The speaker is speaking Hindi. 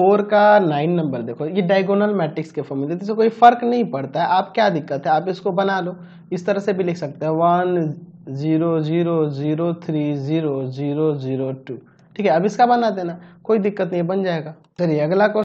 फोर का नाइन नंबर देखो ये डायगोनल मैट्रिक्स के फॉर्म में देते कोई फर्क नहीं पड़ता है आप क्या दिक्कत है आप इसको बना लो इस तरह से भी लिख सकते हैं one zero zero zero three zero zero zero two ठीक है अब इसका बना देना कोई दिक्कत नहीं बन जाएगा चलिए अगला क्वेश्चन